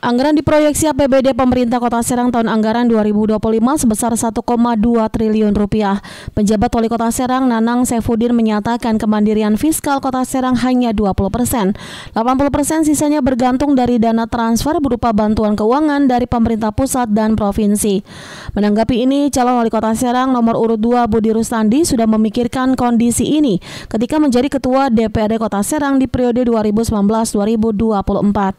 Anggaran diproyeksi APBD pemerintah Kota Serang tahun anggaran 2025 sebesar 1,2 triliun rupiah. Penjabat Wali Kota Serang Nanang Sefudin menyatakan kemandirian fiskal Kota Serang hanya 20 persen. 80 persen sisanya bergantung dari dana transfer berupa bantuan keuangan dari pemerintah pusat dan provinsi. Menanggapi ini, calon Wali Kota Serang nomor urut 2 Budi Rustandi sudah memikirkan kondisi ini ketika menjadi Ketua DPRD Kota Serang di periode 2019-2024.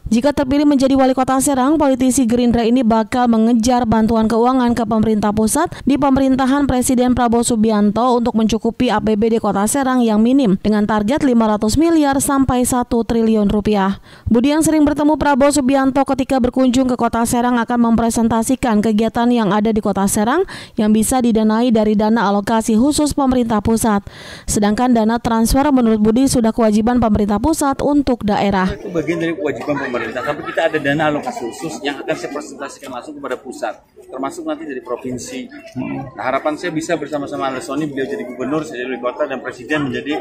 Jika terpilih menjadi Wali Kota Kota Serang, politisi Gerindra ini bakal mengejar bantuan keuangan ke pemerintah pusat di pemerintahan Presiden Prabowo Subianto untuk mencukupi APBD Kota Serang yang minim dengan target 500 miliar sampai 1 triliun rupiah. Budi yang sering bertemu Prabowo Subianto ketika berkunjung ke Kota Serang akan mempresentasikan kegiatan yang ada di Kota Serang yang bisa didanai dari dana alokasi khusus pemerintah pusat. Sedangkan dana transfer menurut Budi sudah kewajiban pemerintah pusat untuk daerah. Itu bagian dari kewajiban pemerintah, tapi kita ada dana alokasi informasi khusus yang akan saya presentasikan langsung kepada pusat, termasuk nanti dari provinsi. Nah, harapan saya bisa bersama-sama Sony beliau jadi gubernur, saya jadi kota, dan presiden menjadi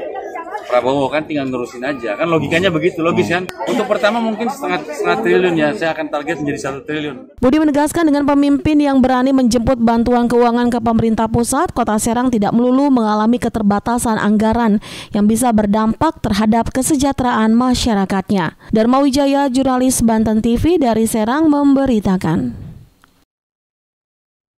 Prabowo kan tinggal nerusin aja. Kan logikanya begitu, logis kan? Untuk pertama mungkin setengah, setengah triliun ya, saya akan target menjadi satu triliun. Budi menegaskan dengan pemimpin yang berani menjemput bantuan keuangan ke pemerintah pusat, kota Serang tidak melulu mengalami keterbatasan anggaran yang bisa berdampak terhadap kesejahteraan masyarakatnya. Dharma Wijaya, jurnalis Banten TV dan dari Serang memberitakan.